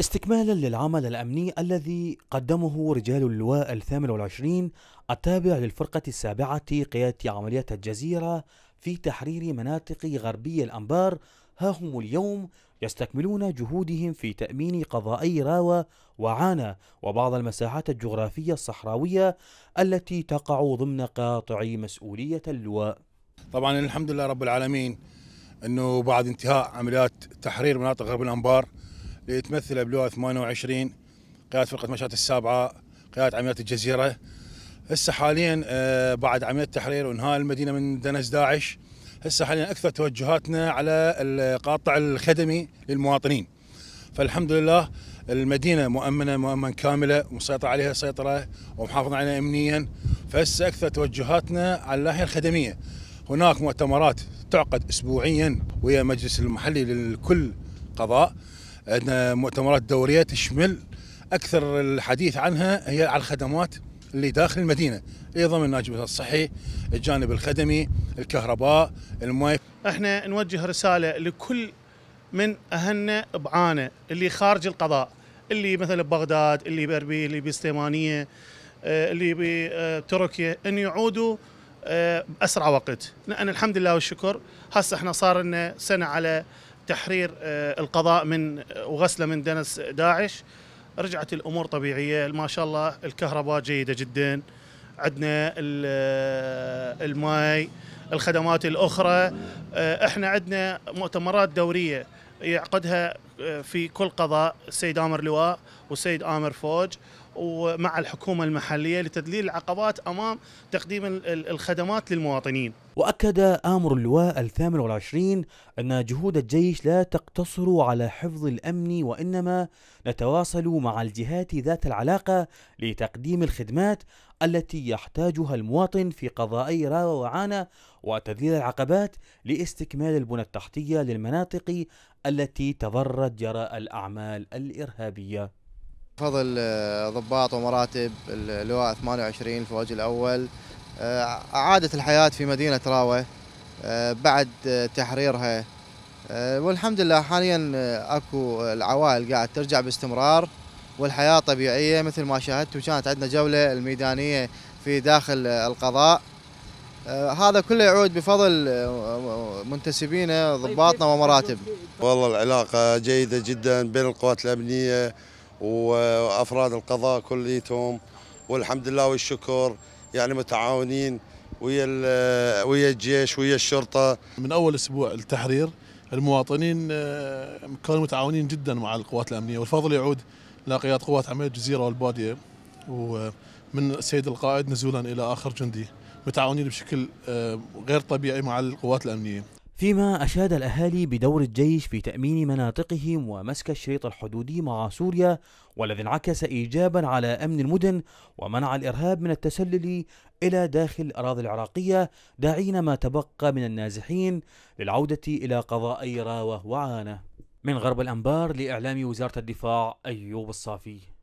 استكمالا للعمل الأمني الذي قدمه رجال اللواء الثامن والعشرين التابع للفرقة السابعة قيادة عملية الجزيرة في تحرير مناطق غربي الأنبار ها هم اليوم يستكملون جهودهم في تأمين قضائي راوة وعانا وبعض المساحات الجغرافية الصحراوية التي تقع ضمن قاطع مسؤولية اللواء طبعا الحمد لله رب العالمين أنه بعد انتهاء عمليات تحرير مناطق غرب الأنبار لتمثل بلواء 28 قيادة فرقة مشات السابعة قيادة عمليات الجزيرة هسه حاليا آه، بعد عملية التحرير وانهاء المدينة من دنس داعش هسه حاليا أكثر توجهاتنا على القاطع الخدمي للمواطنين فالحمد لله المدينة مؤمنة مؤمن كاملة ومسيطر عليها سيطرة ومحافظة عليها أمنيا فهسه أكثر توجهاتنا على الناحية الخدمية هناك مؤتمرات تعقد أسبوعيا ويا مجلس المحلي للكل قضاء أن مؤتمرات الدورية تشمل أكثر الحديث عنها هي على الخدمات اللي داخل المدينة ايضا من الجانب الصحي الجانب الخدمي الكهرباء الماء احنا نوجه رسالة لكل من أهلنا بعانا اللي خارج القضاء اللي مثلا ببغداد اللي بربي اللي بستيمانية آه، اللي بتركيا ان يعودوا آه، باسرع وقت لان الحمد لله والشكر هسه احنا صار لنا سنه على تحرير آه، القضاء من آه، وغسله من دنس داعش رجعت الامور طبيعيه ما شاء الله الكهرباء جيده جدا عندنا آه، الماي الخدمات الاخرى احنا عندنا مؤتمرات دوريه يعقدها في كل قضاء السيد امر لواء والسيد امر فوج ومع الحكومة المحلية لتذليل العقبات أمام تقديم الخدمات للمواطنين وأكد آمر اللواء الثامن والعشرين أن جهود الجيش لا تقتصر على حفظ الأمن وإنما نتواصل مع الجهات ذات العلاقة لتقديم الخدمات التي يحتاجها المواطن في قضاء راوة وعانة وتذليل العقبات لاستكمال البنى التحتية للمناطق التي تضرت جراء الأعمال الإرهابية بفضل آه، ضباط ومراتب اللواء 28 الفوج الأول آه، أعادت الحياة في مدينة راوة آه، بعد تحريرها والحمد لله حاليا اكو العوائل قاعد ترجع باستمرار والحياه طبيعيه مثل ما شاهدتوا كانت عندنا جوله الميدانيه في داخل القضاء هذا كله يعود بفضل منتسبينا طيب، ضباطنا ومراتب والله العلاقه جيده جدا بين القوات الامنيه وافراد القضاء كليتهم والحمد لله والشكر يعني متعاونين ويا ويا الجيش ويا الشرطه من اول اسبوع التحرير المواطنين آه، كانوا متعاونين جدا مع القوات الامنيه والفضل يعود لقيادة قوات عمليه الجزيره والباديه ومن السيد القائد نزولا الى اخر جندي متعاونين بشكل آه، غير طبيعي مع القوات الامنيه فيما أشاد الأهالي بدور الجيش في تأمين مناطقهم ومسك الشريط الحدودي مع سوريا والذي انعكس إيجابا على أمن المدن ومنع الإرهاب من التسلل إلى داخل الأراضي العراقية داعين ما تبقى من النازحين للعودة إلى قضاء راوة وعانة من غرب الأنبار لإعلام وزارة الدفاع أيوب الصافي